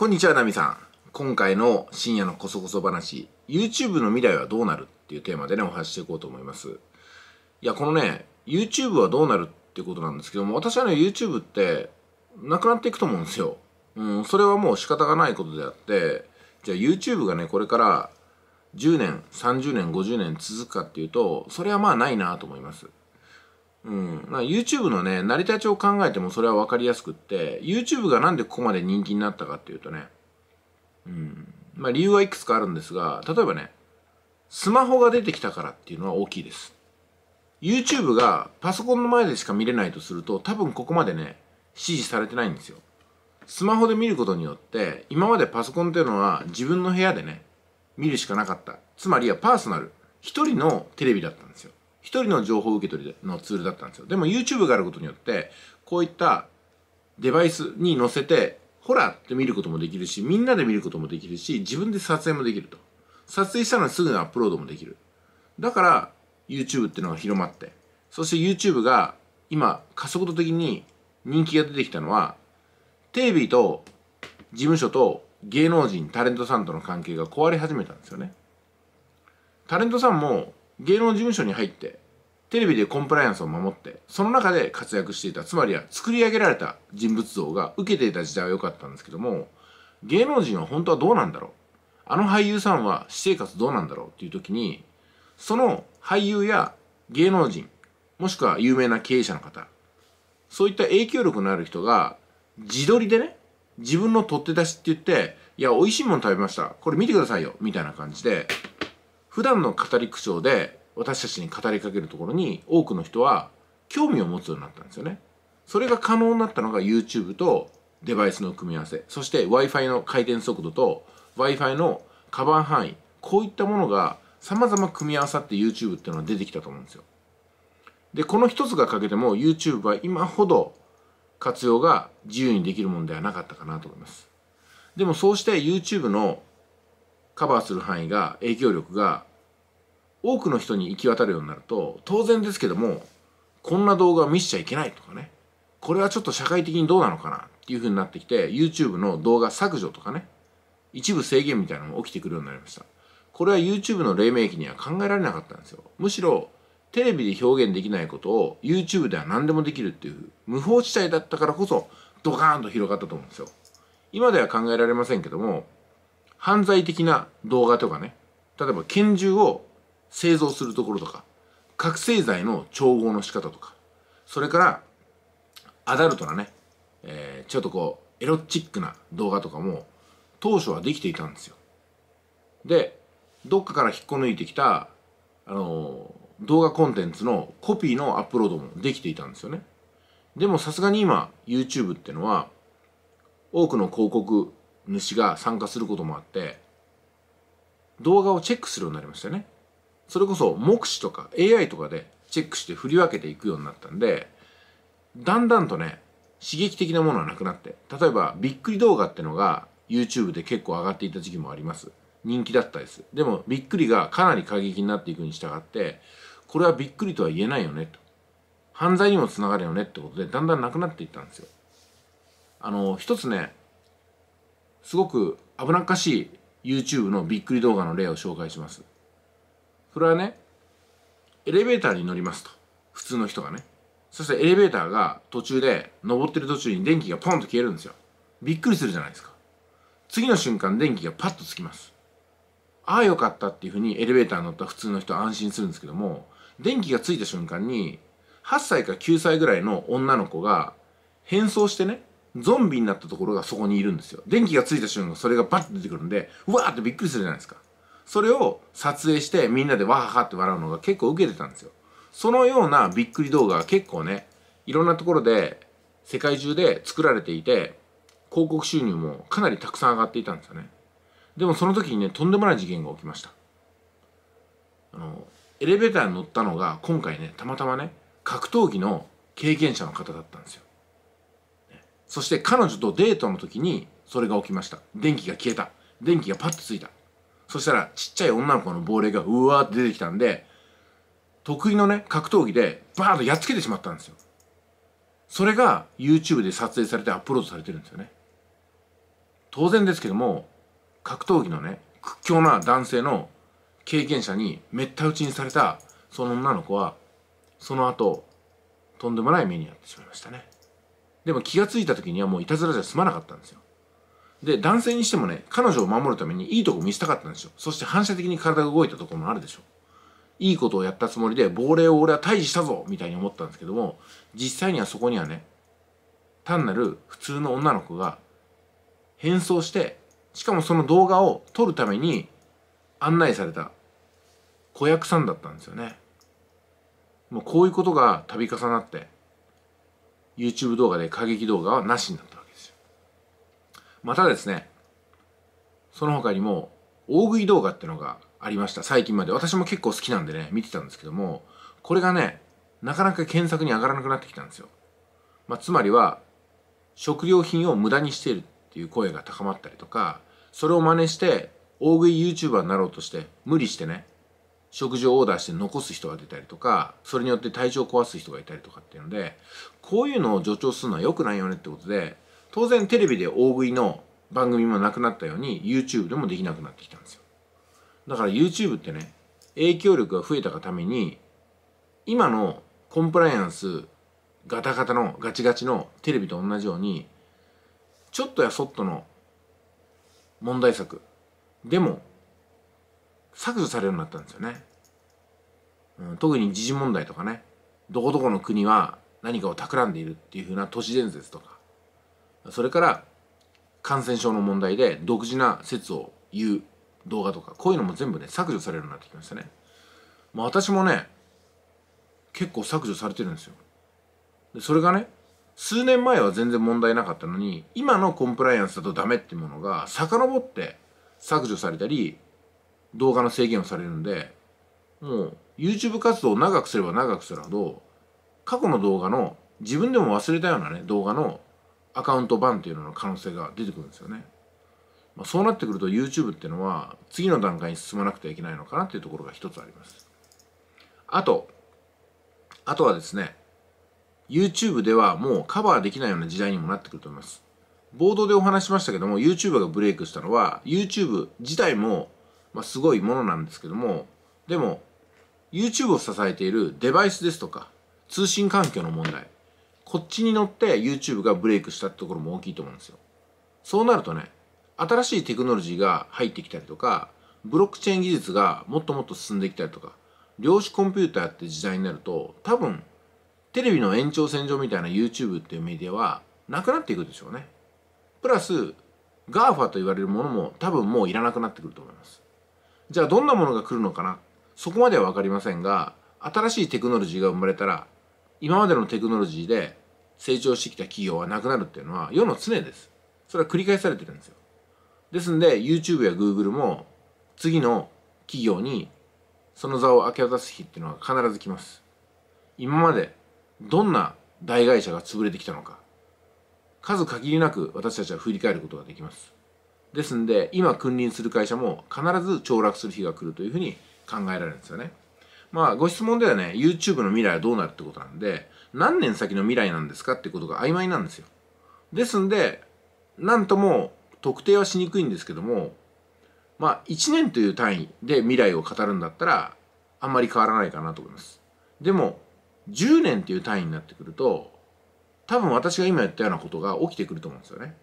こんにちは、ナミさん。今回の深夜のコソコソ話、YouTube の未来はどうなるっていうテーマでね、お話していこうと思います。いや、このね、YouTube はどうなるっていうことなんですけども、私はね、YouTube って、なくなっていくと思うんですよ。うん、それはもう仕方がないことであって、じゃあ YouTube がね、これから10年、30年、50年続くかっていうと、それはまあないなと思います。うん、YouTube のね、成り立ちを考えてもそれは分かりやすくって、YouTube がなんでここまで人気になったかっていうとね、うん、まあ理由はいくつかあるんですが、例えばね、スマホが出てきたからっていうのは大きいです。YouTube がパソコンの前でしか見れないとすると、多分ここまでね、支持されてないんですよ。スマホで見ることによって、今までパソコンっていうのは自分の部屋でね、見るしかなかった。つまりはパーソナル。一人のテレビだったんですよ。一人の情報受け取りのツールだったんですよ。でも YouTube があることによって、こういったデバイスに載せて、ほらって見ることもできるし、みんなで見ることもできるし、自分で撮影もできると。撮影したのにすぐにアップロードもできる。だから、YouTube ってのが広まって、そして YouTube が今、加速度的に人気が出てきたのは、テレビと事務所と芸能人、タレントさんとの関係が壊れ始めたんですよね。タレントさんも芸能事務所に入ってテレビでコンプライアンスを守ってその中で活躍していたつまりは作り上げられた人物像が受けていた時代は良かったんですけども芸能人は本当はどうなんだろうあの俳優さんは私生活どうなんだろうっていう時にその俳優や芸能人もしくは有名な経営者の方そういった影響力のある人が自撮りでね自分の取って出しって言っていや美味しいもの食べましたこれ見てくださいよみたいな感じで普段の語り口調で私たちに語りかけるところに多くの人は興味を持つようになったんですよね。それが可能になったのが YouTube とデバイスの組み合わせ、そして Wi-Fi の回転速度と Wi-Fi のカバー範囲、こういったものが様々組み合わさって YouTube っていうのは出てきたと思うんですよ。で、この一つが欠けても YouTube は今ほど活用が自由にできるものではなかったかなと思います。でもそうして YouTube のカバーする範囲が、影響力が多くの人に行き渡るようになると当然ですけどもこんな動画を見せちゃいけないとかねこれはちょっと社会的にどうなのかなっていうふうになってきて YouTube の動画削除とかね一部制限みたいなのも起きてくるようになりましたこれは YouTube の黎明期には考えられなかったんですよむしろテレビで表現できないことを YouTube では何でもできるっていう無法地帯だったからこそドカーンと広がったと思うんですよ今では考えられませんけども犯罪的な動画とかね例えば拳銃を製造するところとか覚醒剤の調合の仕方とかそれからアダルトなね、えー、ちょっとこうエロチックな動画とかも当初はできていたんですよでどっかから引っこ抜いてきたあのー、動画コンテンツのコピーのアップロードもできていたんですよねでもさすがに今 YouTube ってのは多くの広告主が参加することもあって動画をチェックするようになりましたよねそれこそ目視とか AI とかでチェックして振り分けていくようになったんで、だんだんとね、刺激的なものはなくなって、例えばびっくり動画ってのが YouTube で結構上がっていた時期もあります。人気だったです。でもびっくりがかなり過激になっていくに従って、これはびっくりとは言えないよねと。犯罪にもつながるよねってことで、だんだんなくなっていったんですよ。あの、一つね、すごく危なっかしい YouTube のびっくり動画の例を紹介します。それはねエレベーターに乗りますと普通の人がねそしてエレベーターが途中で登ってる途中に電気がポンと消えるんですよびっくりするじゃないですか次の瞬間電気がパッとつきますああよかったっていうふうにエレベーター乗った普通の人は安心するんですけども電気がついた瞬間に8歳か9歳ぐらいの女の子が変装してねゾンビになったところがそこにいるんですよ電気がついた瞬間それがバッと出てくるんでうわーってびっくりするじゃないですかそれを撮影してみんなでわははって笑うのが結構受けてたんですよそのようなびっくり動画が結構ねいろんなところで世界中で作られていて広告収入もかなりたくさん上がっていたんですよねでもその時にねとんでもない事件が起きましたあのエレベーターに乗ったのが今回ねたまたまね格闘技の経験者の方だったんですよそして彼女とデートの時にそれが起きました電気が消えた電気がパッとついたそしたらちっちゃい女の子の亡霊がうわーって出てきたんで得意のね格闘技でバーンとやっつけてしまったんですよそれが YouTube で撮影されてアップロードされてるんですよね当然ですけども格闘技のね屈強な男性の経験者にめった打ちにされたその女の子はその後とんでもない目に遭ってしまいましたねでも気が付いた時にはもういたずらじゃ済まなかったんですよで、男性にしてもね、彼女を守るためにいいとこ見せたかったんですよ。そして反射的に体が動いたところもあるでしょ。いいことをやったつもりで、亡霊を俺は退治したぞみたいに思ったんですけども、実際にはそこにはね、単なる普通の女の子が変装して、しかもその動画を撮るために案内された子役さんだったんですよね。もうこういうことが度重なって、YouTube 動画で過激動画はなしになった。またですねその他にも大食い動画ってのがありました最近まで私も結構好きなんでね見てたんですけどもこれがねなかなか検索に上がらなくなってきたんですよ、まあ、つまりは食料品を無駄にしているっていう声が高まったりとかそれを真似して大食い YouTuber になろうとして無理してね食事をオーダーして残す人が出たりとかそれによって体調を壊す人がいたりとかっていうのでこういうのを助長するのは良くないよねってことで当然テレビで大食いの番組もなくなったように YouTube でもできなくなってきたんですよだから YouTube ってね影響力が増えたがために今のコンプライアンスガタガタのガチガチのテレビと同じようにちょっとやそっとの問題作でも削除されるようになったんですよね、うん、特に時事問題とかねどこどこの国は何かを企んでいるっていうふうな都市伝説とかそれから感染症の問題で独自な説を言う動画とかこういうのも全部ね削除されるようになってきましたねまあ私もね結構削除されてるんですよでそれがね数年前は全然問題なかったのに今のコンプライアンスだとダメっていうものが遡って削除されたり動画の制限をされるんでもう YouTube 活動を長くすれば長くするほど過去の動画の自分でも忘れたようなね動画のアカウント版っていうのの可能性が出てくるんですよね。まあ、そうなってくると YouTube っていうのは次の段階に進まなくてはいけないのかなっていうところが一つあります。あと、あとはですね、YouTube ではもうカバーできないような時代にもなってくると思います。冒頭でお話しましたけども、YouTube がブレイクしたのは、YouTube 自体も、まあ、すごいものなんですけども、でも、YouTube を支えているデバイスですとか、通信環境の問題、こっちに乗って YouTube がブレイクしたってところも大きいと思うんですよ。そうなるとね、新しいテクノロジーが入ってきたりとか、ブロックチェーン技術がもっともっと進んできたりとか、量子コンピューターって時代になると、多分、テレビの延長線上みたいな YouTube っていうメディアはなくなっていくでしょうね。プラス、GAFA と言われるものも多分もういらなくなってくると思います。じゃあどんなものが来るのかなそこまではわかりませんが、新しいテクノロジーが生まれたら、今までのテクノロジーで成長してきた企業はなくなるっていうのは世の常です。それは繰り返されてるんですよ。ですんで YouTube や Google も次の企業にその座を明け渡す日っていうのは必ず来ます。今までどんな大会社が潰れてきたのか数限りなく私たちは振り返ることができます。ですんで今君臨する会社も必ず凋落する日が来るというふうに考えられるんですよね。まあ、ご質問ではね、YouTube の未来はどうなるってことなんで、何年先の未来なんですかってことが曖昧なんですよ。ですんで、なんとも特定はしにくいんですけども、まあ、1年という単位で未来を語るんだったら、あんまり変わらないかなと思います。でも、10年という単位になってくると、多分私が今言ったようなことが起きてくると思うんですよね。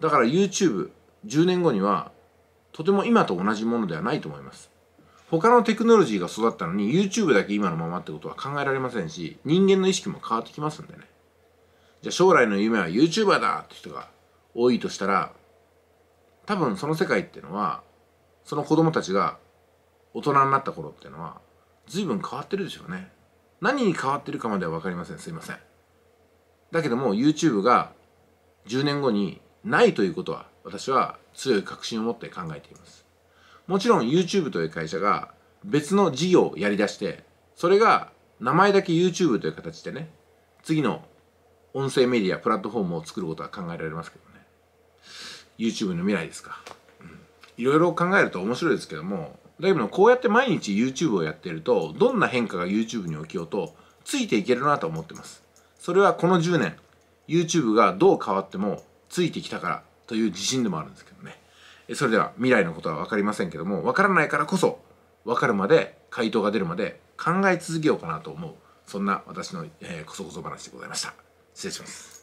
だから YouTube、10年後には、とても今と同じものではないと思います。他のテクノロジーが育ったのに YouTube だけ今のままってことは考えられませんし人間の意識も変わってきますんでねじゃあ将来の夢は YouTuber だって人が多いとしたら多分その世界っていうのはその子供たちが大人になった頃っていうのは随分変わってるでしょうね何に変わってるかまでは分かりませんすいませんだけども YouTube が10年後にないということは私は強い確信を持って考えていますもちろん YouTube という会社が別の事業をやりだして、それが名前だけ YouTube という形でね、次の音声メディア、プラットフォームを作ることは考えられますけどね。YouTube の未来ですか。いろいろ考えると面白いですけども、だけどこうやって毎日 YouTube をやっていると、どんな変化が YouTube に起きようと、ついていけるなと思ってます。それはこの10年、YouTube がどう変わってもついてきたからという自信でもあるんですけどね。それでは未来のことは分かりませんけども分からないからこそ分かるまで回答が出るまで考え続けようかなと思うそんな私の、えー、こそこそ話でございました失礼します